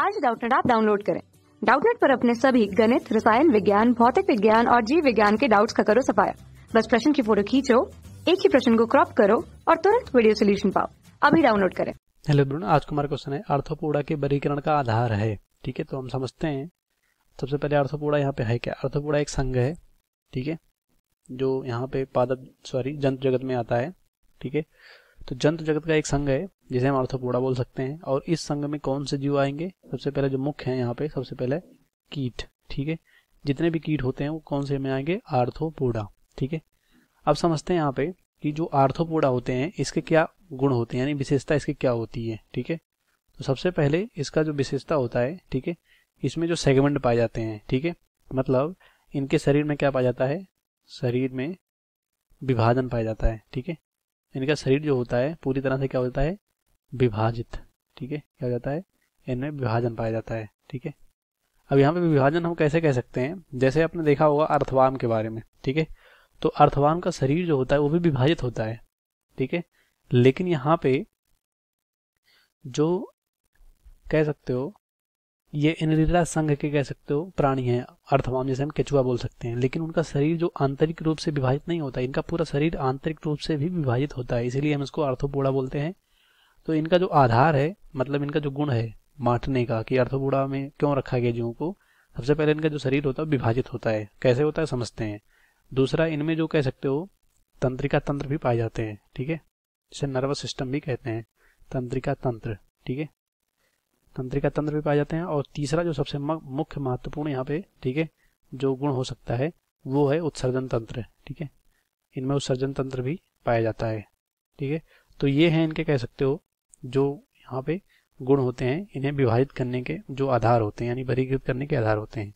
आज डाउटनेट आप डाउनलोड करें डाउटनेट पर अपने सभी गणित रसायन विज्ञान भौतिक विज्ञान और जीव विज्ञान के डाउट्स का करो सफाया बस प्रश्न की फोटो खींचो एक ही प्रश्न को क्रॉप करो और तुरंत वीडियो सोल्यूशन पाओ अभी डाउनलोड करें हेलो ब्रून आज का हमारा क्वेश्चन है अर्थोपोड़ा के बरीकरण का आधार है ठीक है तो हम समझते हैं सबसे पहले अर्थोपोड़ा यहाँ पे है क्या अर्थोपोड़ा एक संघ है ठीक है जो यहाँ पे पादप सॉरी जंत जगत में आता है ठीक है तो जंतु जगत का एक संघ है जिसे हम अर्थोपोड़ा बोल सकते हैं और इस संघ में कौन से जीव आएंगे सबसे पहले जो मुख्य है यहाँ पे सबसे पहले कीट ठीक है जितने भी कीट होते हैं वो कौन से में आएंगे आर्थोपोड़ा ठीक है अब समझते हैं यहाँ पे कि जो आर्थोपोडा होते हैं इसके क्या गुण होते हैं यानी विशेषता इसकी क्या होती है ठीक है तो सबसे पहले इसका जो विशेषता होता है ठीक है इसमें जो सेगमेंट पाए जाते हैं ठीक है मतलब इनके शरीर में क्या पाया जाता है शरीर में विभाजन पाया जाता है ठीक है इनका शरीर जो होता है पूरी तरह से क्या होता है विभाजित ठीक है क्या हो जाता है इनमें विभाजन पाया जाता है ठीक है अब यहाँ पे विभाजन हम कैसे कह सकते हैं जैसे आपने देखा होगा अर्थवाम के बारे में ठीक है तो अर्थवाम का शरीर जो होता है वो भी विभाजित होता है ठीक है लेकिन यहाँ पे जो कह सकते हो ये इनरीला संघ के कह सकते हो प्राणी हैं अर्थवाम जैसे हम केचुआ बोल सकते हैं लेकिन उनका शरीर जो आंतरिक रूप से विभाजित नहीं होता इनका पूरा शरीर आंतरिक रूप से भी विभाजित होता है इसीलिए हम इसको अर्थोपोड़ा बोलते हैं तो इनका जो आधार है मतलब इनका जो गुण है माटने का कि अर्थोपोड़ा में क्यों रखा गया जीवों को सबसे पहले इनका जो शरीर होता है विभाजित होता है कैसे होता है समझते हैं दूसरा इनमें जो कह सकते हो तंत्रिका तंत्र भी पाए जाते हैं ठीक है जिसे नर्वस सिस्टम भी कहते हैं तंत्रिका तंत्र ठीक है तंत्रिका तंत्र भी पाए जाते हैं और तीसरा जो सबसे मुख्य महत्वपूर्ण यहाँ पे ठीक है जो गुण हो सकता है वो है उत्सर्जन तंत्र ठीक है इनमें उत्सर्जन तंत्र भी पाया जाता है ठीक है तो ये है इनके कह सकते हो जो यहाँ पे गुण होते हैं इन्हें विभाजित करने के जो आधार होते हैं यानी वर्गीकृत करने के आधार होते हैं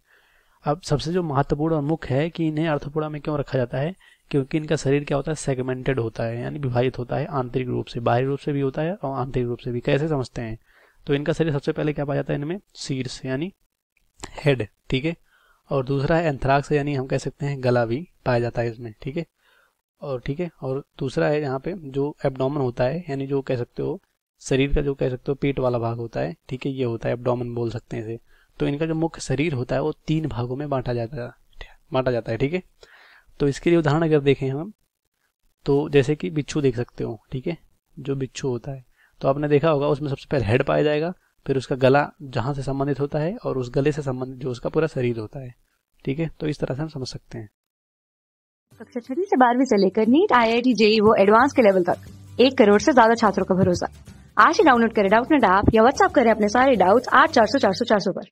अब सबसे जो महत्वपूर्ण और मुख्य है कि इन्हें अर्थपूर्णा में क्यों रखा जाता है क्योंकि इनका शरीर क्या होता है सेगमेंटेड होता है यानी विभाजित होता है आंतरिक रूप से बाहरी रूप से भी होता है और आंतरिक रूप से भी कैसे समझते हैं तो इनका शरीर सबसे पहले क्या पाया जाता है इनमें सीर्स यानी हेड ठीक है और दूसरा है एंथ्राक्स यानी हम कह सकते हैं गला भी पाया जाता है इसमें ठीक है और ठीक है और दूसरा है यहाँ पे जो एबडोमन होता है यानी जो कह सकते हो शरीर का जो कह सकते हो पेट वाला भाग होता है ठीक है ये होता है एबडोमन बोल सकते हैं इसे तो इनका जो मुख्य शरीर होता है वो तीन भागों में बांटा जाता है बांटा जाता है ठीक है तो इसके लिए उदाहरण अगर देखें हम तो जैसे कि बिच्छू देख सकते हो ठीक है जो बिच्छू होता है तो आपने देखा होगा उसमें सबसे पहले हेड पाया जाएगा फिर उसका गला जहाँ से संबंधित होता है और उस गले से संबंधित जो उसका पूरा शरीर होता है ठीक है तो इस तरह से हम समझ सकते हैं कक्षा छठी से बारहवीं से लेकर NEET I I T JEE वो एडवांस के लेवल तक एक करोड़ से ज्यादा छात्रों का भरोसा आज ही डाउनलोड करें डाउट नेट ऐप या व्हाट्सअप करें अपने सारे डाउट्स आठ चार सौ चार सौ चार सौ पर